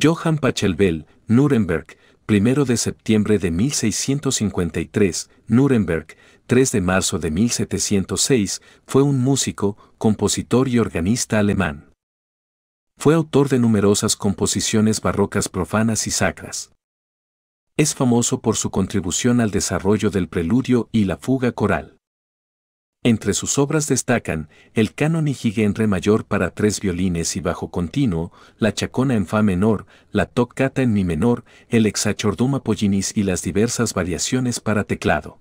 Johann Pachelbel, Nuremberg, 1 de septiembre de 1653, Nuremberg, 3 de marzo de 1706, fue un músico, compositor y organista alemán. Fue autor de numerosas composiciones barrocas profanas y sacras. Es famoso por su contribución al desarrollo del preludio y la fuga coral. Entre sus obras destacan el canon y en re mayor para tres violines y bajo continuo, la chacona en fa menor, la toccata en mi menor, el exachordum pollinis y las diversas variaciones para teclado.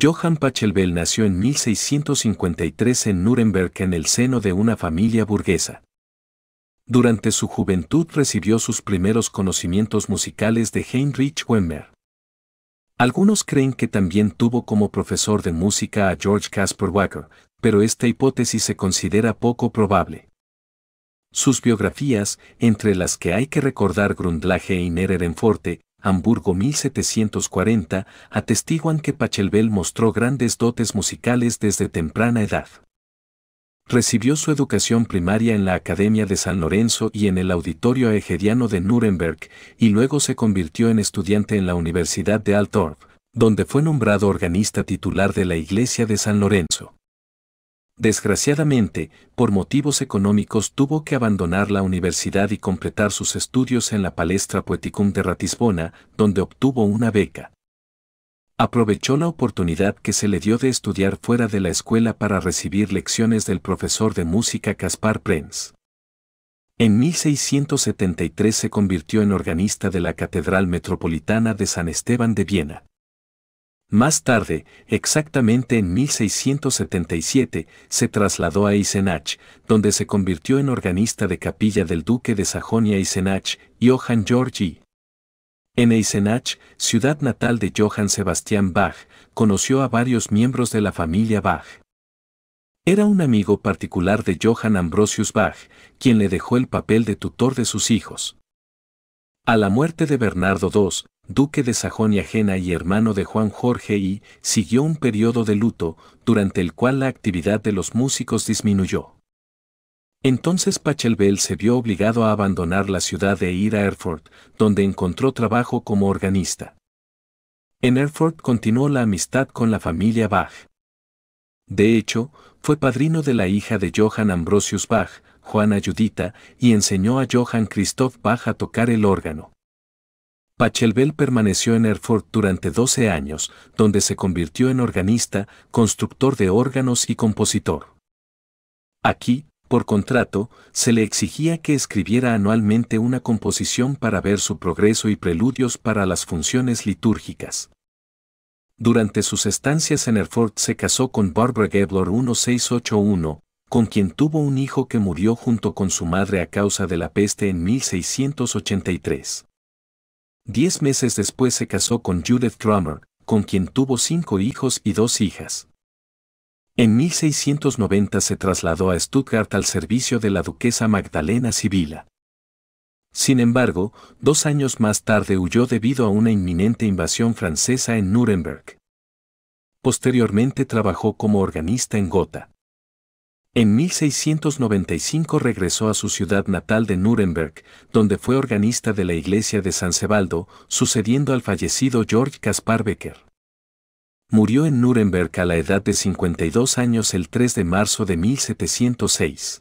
Johann Pachelbel nació en 1653 en Nuremberg en el seno de una familia burguesa. Durante su juventud recibió sus primeros conocimientos musicales de Heinrich Wemmer. Algunos creen que también tuvo como profesor de música a George Caspar Wacker, pero esta hipótesis se considera poco probable. Sus biografías, entre las que hay que recordar Grundlage e Nererenforte, Hamburgo 1740, atestiguan que Pachelbel mostró grandes dotes musicales desde temprana edad. Recibió su educación primaria en la Academia de San Lorenzo y en el Auditorio Egeriano de Nuremberg, y luego se convirtió en estudiante en la Universidad de Altorf, donde fue nombrado organista titular de la Iglesia de San Lorenzo. Desgraciadamente, por motivos económicos tuvo que abandonar la universidad y completar sus estudios en la Palestra Poeticum de Ratisbona, donde obtuvo una beca. Aprovechó la oportunidad que se le dio de estudiar fuera de la escuela para recibir lecciones del profesor de música Caspar Prenz. En 1673 se convirtió en organista de la Catedral Metropolitana de San Esteban de Viena. Más tarde, exactamente en 1677, se trasladó a Eisenach, donde se convirtió en organista de capilla del duque de Sajonia-Eisenach, Johann Georgi. En Eisenach, ciudad natal de Johann Sebastian Bach, conoció a varios miembros de la familia Bach. Era un amigo particular de Johann Ambrosius Bach, quien le dejó el papel de tutor de sus hijos. A la muerte de Bernardo II, duque de Sajonia-Jena y hermano de Juan Jorge I, siguió un periodo de luto, durante el cual la actividad de los músicos disminuyó. Entonces Pachelbel se vio obligado a abandonar la ciudad e ir a Erfurt, donde encontró trabajo como organista. En Erfurt continuó la amistad con la familia Bach. De hecho, fue padrino de la hija de Johann Ambrosius Bach, Juana Judita, y enseñó a Johann Christoph Bach a tocar el órgano. Pachelbel permaneció en Erfurt durante 12 años, donde se convirtió en organista, constructor de órganos y compositor. Aquí, por contrato, se le exigía que escribiera anualmente una composición para ver su progreso y preludios para las funciones litúrgicas. Durante sus estancias en Erfurt se casó con Barbara Gebler 1681, con quien tuvo un hijo que murió junto con su madre a causa de la peste en 1683. Diez meses después se casó con Judith Drummer, con quien tuvo cinco hijos y dos hijas. En 1690 se trasladó a Stuttgart al servicio de la duquesa Magdalena Sibila. Sin embargo, dos años más tarde huyó debido a una inminente invasión francesa en Nuremberg. Posteriormente trabajó como organista en Gotha. En 1695 regresó a su ciudad natal de Nuremberg, donde fue organista de la iglesia de San Sebaldo, sucediendo al fallecido George Caspar Becker. Murió en Nuremberg a la edad de 52 años el 3 de marzo de 1706.